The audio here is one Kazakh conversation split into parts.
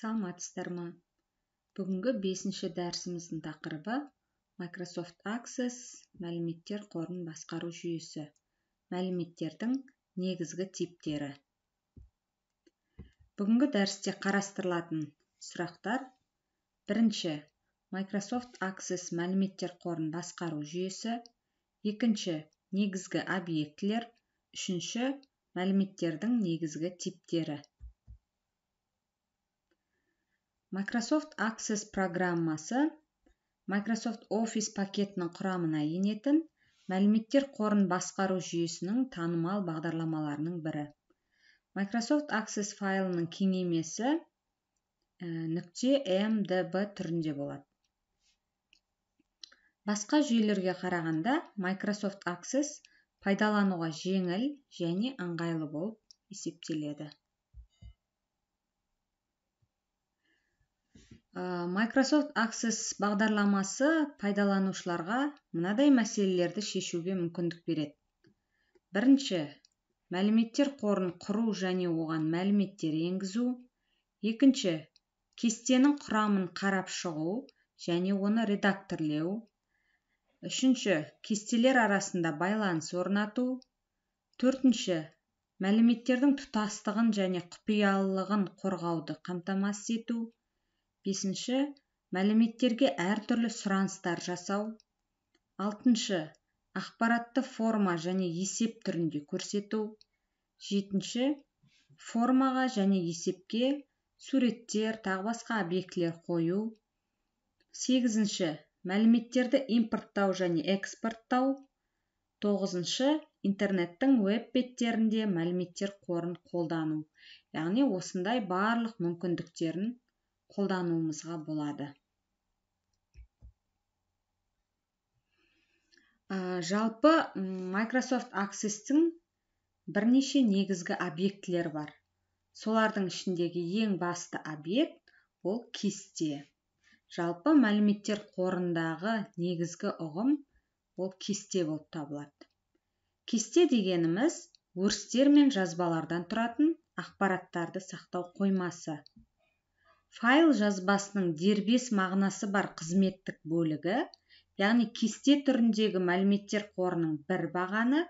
саламатсыздар ма бүгінгі бесінші дәрісіміздің тақырыбы Microsoft Access мәліметтер қорын басқару жүйесі мәліметтердің негізгі типтері бүгінгі дәрісте қарастырылатын сұрақтар бірінші Microsoft Access мәліметтер қорын басқару жүйесі екінші негізгі объектілер үшінші мәліметтердің негізгі типтері Microsoft Access программасы Microsoft Office пакетінің құрамына енетін мәліметтер қорын басқару жүйесінің танымал бағдарламаларының бірі. Microsoft Access файлының кеңеймесі э, нүкте MDB түрінде болады. Басқа жүйелерге қарағанда Microsoft Access пайдалануға жеңіл және ыңғайлы болып есептеледі Э, Microsoft Access бағдарламасы пайдаланушыларға мынадай мәселелерді шешуге мүмкіндік береді бірінші мәліметтер қорын құру және оған мәліметтер енгізу екінші кестенің құрамын қарап шығу және оны редакторлеу. үшінші кестелер арасында байланыс орнату төртінші мәліметтердің тұтастығын және құпиялылығын қорғауды қамтамасыз ету бесінші мәліметтерге әртүрлі сұраныстар жасау алтыншы ақпаратты форма және есеп түрінде көрсету жетінші формаға және есепке суреттер тағы басқа объектілер қою сегізінші мәліметтерді импорттау және экспорттау тоғызыншы интернеттің веб беттерінде мәліметтер қорын қолдану яғни осындай барлық мүмкіндіктерін қолдануымызға болады жалпы Microsoft Access-тің бірнеше негізгі объектілері бар солардың ішіндегі ең басты объект ол кесте жалпы мәліметтер қорындағы негізгі ұғым ол кесте болып табылады кесте дегеніміз өрістер мен жазбалардан тұратын ақпараттарды сақтау қоймасы файл жазбасының дербес мағынасы бар қызметтік бөлігі яғни кесте түріндегі мәліметтер қорының бір бағаны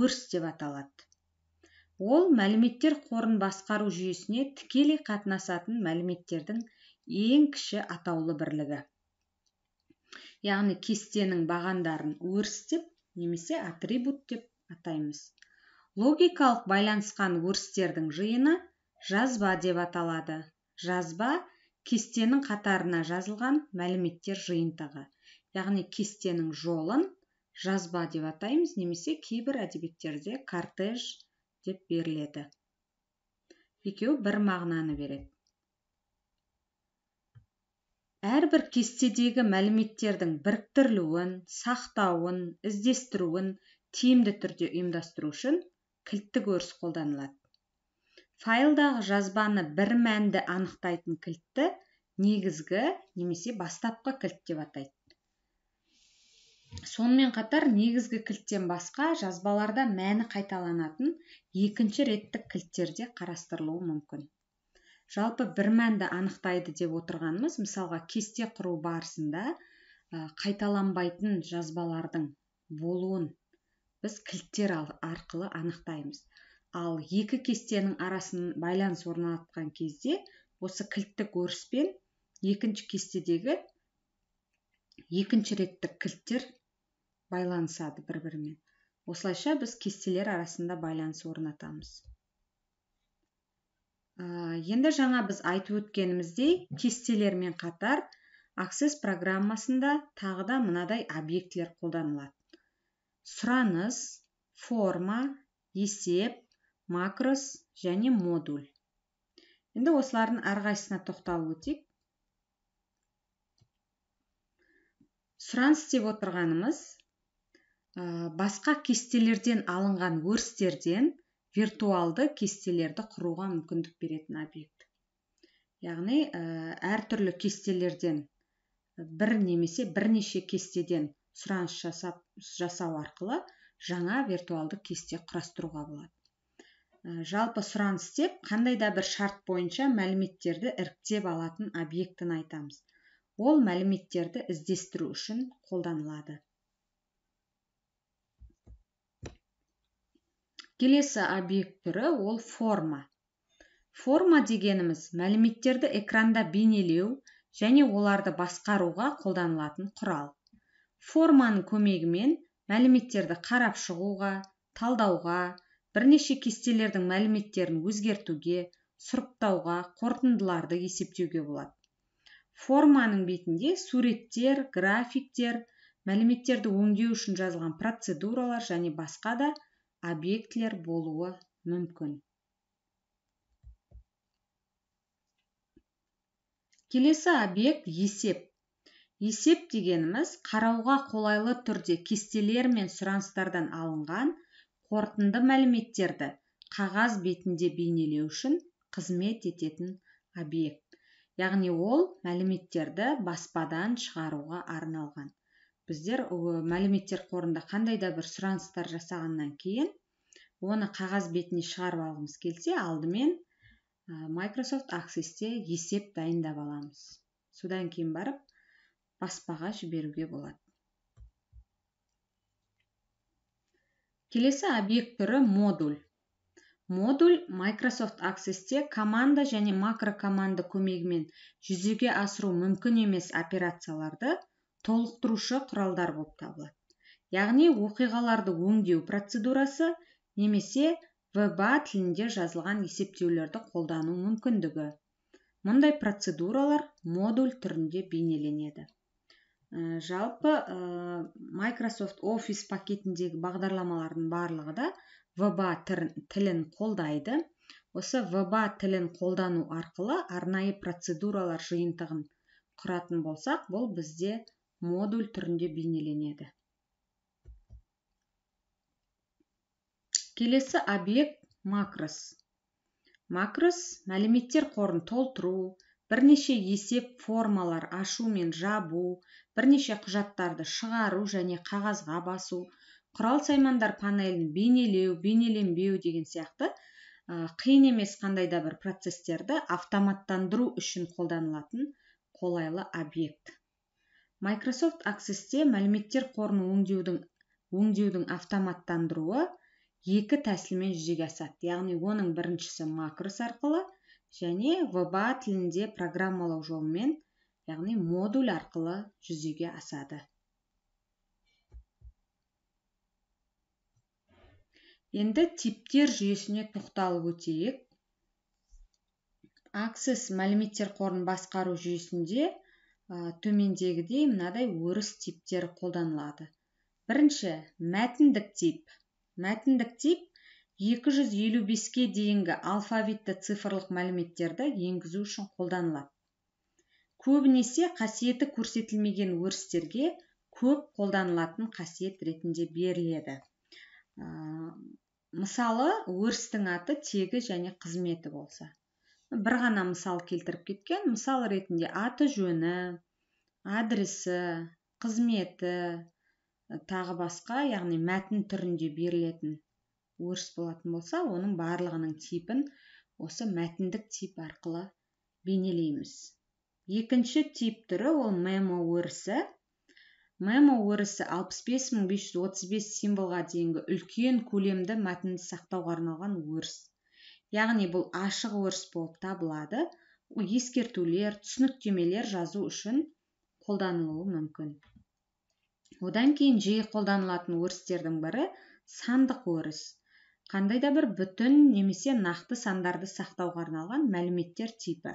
өрс деп аталады ол мәліметтер қорын басқару жүйесіне тікелей қатынасатын мәліметтердің ең кіші атаулы бірлігі яғни кестенің бағандарын өрс деп немесе атрибут деп атаймыз логикалық байланысқан өрістердің жиыны жазба деп аталады жазба кестенің қатарына жазылған мәліметтер жиынтығы яғни кестенің жолын жазба деп атаймыз немесе кейбір әдебиеттерде кортеж деп беріледі екеуі бір мағынаны береді әрбір кестедегі мәліметтердің біріктірілуін сақтауын іздестіруін тиімді түрде ұйымдастыру үшін кілттік өріс қолданылады файлдағы жазбаны бір мәнді анықтайтын кілтті негізгі немесе бастапқы кілт деп атайды сонымен қатар негізгі кілттен басқа жазбаларда мәні қайталанатын екінші реттік кілттер де қарастырылуы мүмкін жалпы бір мәнді анықтайды деп отырғанымыз мысалға кесте құру барысында қайталанбайтын жазбалардың болуын біз кілттер арқылы анықтаймыз ал екі кестенің арасын байланыс орнатқан кезде осы кілтті өріспен екінші кестедегі екінші реттік кілттер байланысады бір бірімен осылайша біз кестелер арасында байланыс орнатамыз енді жаңа біз айтып өткеніміздей кестелермен қатар аксесс программасында тағы да мынадай объектілер қолданылады сұраныс форма есеп макрос және модуль енді осылардың әрқайсысына тоқталып өтейік сұраныс деп отырғанымыз басқа кестелерден алынған өрстерден виртуалды кестелерді құруға мүмкіндік беретін объект яғни әртүрлі кестелерден бір немесе бірнеше кестеден сұраныс жасап, жасау арқылы жаңа виртуалды кесте құрастыруға болады Э, жалпы сұраныс деп қандай да бір шарт бойынша мәліметтерді іріктеп алатын объектін айтамыз ол мәліметтерді іздестіру үшін қолданылады келесі объект түрі ол форма форма дегеніміз мәліметтерді экранда бейнелеу және оларды басқаруға қолданылатын құрал форманың көмегімен мәліметтерді қарап шығуға талдауға бірнеше кестелердің мәліметтерін өзгертуге сұрыптауға қорытындыларды есептеуге болады форманың бетінде суреттер графиктер мәліметтерді өңдеу үшін жазылған процедуралар және басқа да объектілер болуы мүмкін келесі объект есеп есеп дегеніміз қарауға қолайлы түрде кестелер мен сұраныстардан алынған қорытынды мәліметтерді қағаз бетінде бейнелеу үшін қызмет ететін объект яғни ол мәліметтерді баспадан шығаруға арналған біздер мәліметтер қорында қандай да бір сұраныстар жасағаннан кейін оны қағаз бетіне шығарып алғымыз келсе алдымен Microsoft Access-те есеп дайындап аламыз содан кейін барып баспаға жіберуге болады келесі объект түрі модуль модуль Microsoft Access-те команда және макрокоманда көмегімен жүзеге асыру мүмкін емес операцияларды толықтырушы құралдар болып табылады яғни оқиғаларды өңдеу процедурасы немесе вба тілінде жазылған есептеулерді қолдану мүмкіндігі мұндай процедуралар модуль түрінде бейнеленеді Э, жалпы э, Microsoft Office пакетіндегі бағдарламалардың барлығы да ВБА тілін қолдайды осы ВБА тілін қолдану арқылы арнайы процедуралар жиынтығын құратын болсақ бұл бізде модуль түрінде бейнеленеді келесі объект макрос макрос мәліметтер қорын толтыру бірнеше есеп формалар ашу мен жабу бірнеше құжаттарды шығару және қағазға басу құрал саймандар панелін бейнелеу бейнеленбеу деген сияқты қиын емес қандай да бір процестерді автоматтандыру үшін қолданылатын қолайлы объект Microsoft Access-те мәліметтер қорын өңдеудің, өңдеудің автоматтандыруы екі тәсілмен жүзеге асады яғни оның біріншісі макрос арқылы және вба тілінде программалау жолымен яғни модуль арқылы жүзеге асады енді типтер жүйесіне тоқталып өтейік аксес мәліметтер қорын басқару жүйесінде ә, төмендегідей мынадай өріс типтері қолданылады бірінші мәтіндік тип мәтіндік тип 255-ке дейінгі алфавитті цифрлық мәліметтерді енгізу үшін қолданылады көбінесе қасиеті көрсетілмеген өрістерге көп қолданылатын қасиет ретінде беріледі ә, мысалы өрістің аты тегі және қызметі болса бір ғана мысал келтіріп кеткен мысал ретінде аты жөні адресі қызметі тағы басқа яғни мәтін түрінде берілетін өріс болатын болса оның барлығының типін осы мәтіндік тип арқылы бейнелейміз екінші тип түрі ол мемо өрісі мемо өрісі 65535 символға дейінгі үлкен көлемді мәтінді сақтауға арналған өріс яғни бұл ашық өріс болып табылады ескертулер түсініктемелер жазу үшін қолданылуы мүмкін одан кейін жиі қолданылатын өрістердің бірі сандық өріс қандай да бір бүтін немесе нақты сандарды сақтауға арналған мәліметтер типі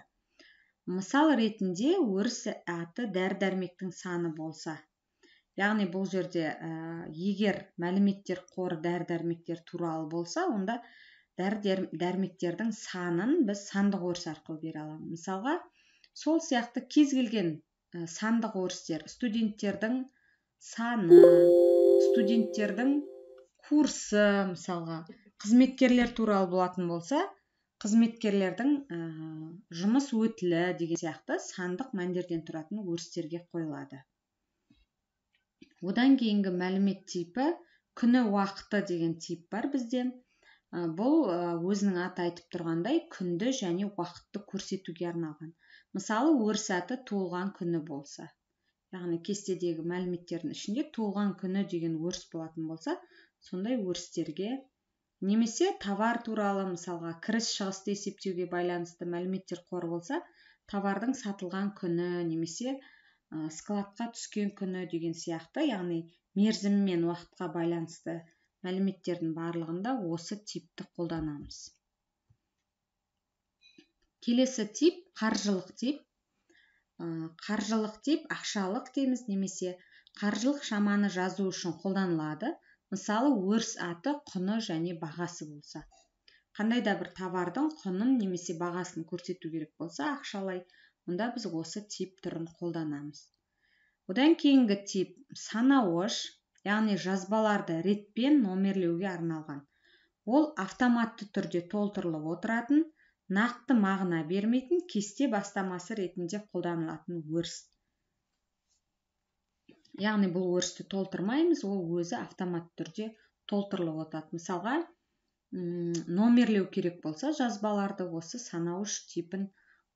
мысал ретінде өріс аты дәрі дәрмектің саны болса яғни бұл жерде ә, егер мәліметтер қоры дәрі дәрмектер туралы болса онда дәрі дәрмектердің санын біз сандық өріс арқылы бере аламыз мысалға сол сияқты кез келген сандық өрістер студенттердің саны студенттердің курсы мысалға қызметкерлер туралы болатын болса қызметкерлердің э, жұмыс өтілі деген сияқты сандық мәндерден тұратын өрістерге қойылады одан кейінгі мәлімет типі күні уақыты деген тип бар бізде э, бұл э, өзінің аты айтып тұрғандай күнді және уақытты көрсетуге арналған мысалы өріс аты туылған күні болса яғни кестедегі мәліметтердің ішінде туылған күні деген өріс болатын болса сондай өрістерге немесе товар туралы мысалға кіріс шығысты есептеуге байланысты мәліметтер қоры болса товардың сатылған күні немесе складқа түскен күні деген сияқты яғни мерзім мен уақытқа байланысты мәліметтердің барлығында осы типті қолданамыз келесі тип қаржылық тип қаржылық тип ақшалық дейміз немесе қаржылық шаманы жазу үшін қолданылады мысалы өріс аты құны және бағасы болса қандай да бір товардың құнын немесе бағасын көрсету керек болса ақшалай мұнда біз осы тип түрін қолданамыз одан кейінгі тип санауыш яғни жазбаларды ретпен номерлеуге арналған ол автоматты түрде толтырылып отыратын нақты мағына бермейтін кесте бастамасы ретінде қолданылатын өріс яғни бұл өрісті толтырмаймыз ол өзі автоматты түрде толтырылып отырады мысалға номерлеу керек болса жазбаларды осы санауыш типін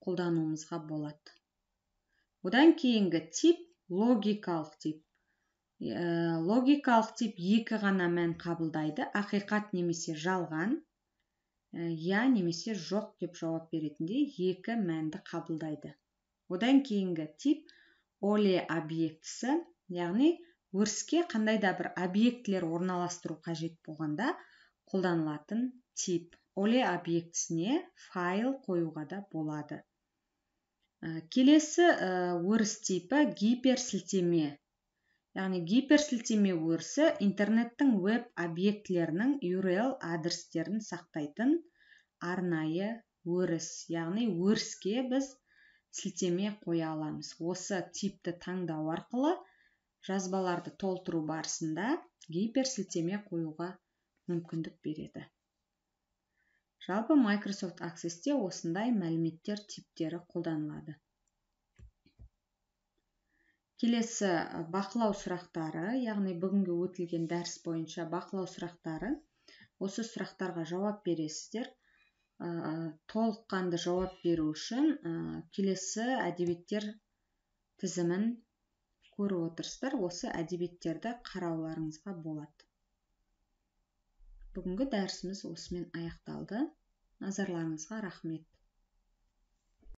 қолдануымызға болады одан кейінгі тип логикалық тип ә, логикалық тип екі ғана мән қабылдайды ақиқат немесе жалған немесе жоқ деп жауап беретіндей екі мәнді қабылдайды одан кейінгі тип оле объектісі яғни өріске қандай да бір объектілер орналастыру қажет болғанда қолданылатын тип оле объектісіне файл қоюға да болады ә, келесі ә, өріс типі гиперсілтеме яғни гиперсілтеме өрісі интернеттің веб объектілерінің url адрестерін сақтайтын арнайы өріс яғни өріске біз сілтеме қоя аламыз осы типті таңдау арқылы жазбаларды толтыру барысында гиперсілтеме қоюға мүмкіндік береді жалпы Microsoft Access-те осындай мәліметтер типтері қолданылады келесі э, бақылау сұрақтары яғни бүгінгі өтілген дәріс бойынша бақылау сұрақтары осы сұрақтарға жауап бересіздер э, толыққанды жауап беру үшін э, келесі әдебиеттер тізімін көріп отырсыздар осы әдебиеттерді қарауларыңызға болады бүгінгі дәрісіміз осымен аяқталды назарларыңызға рахмет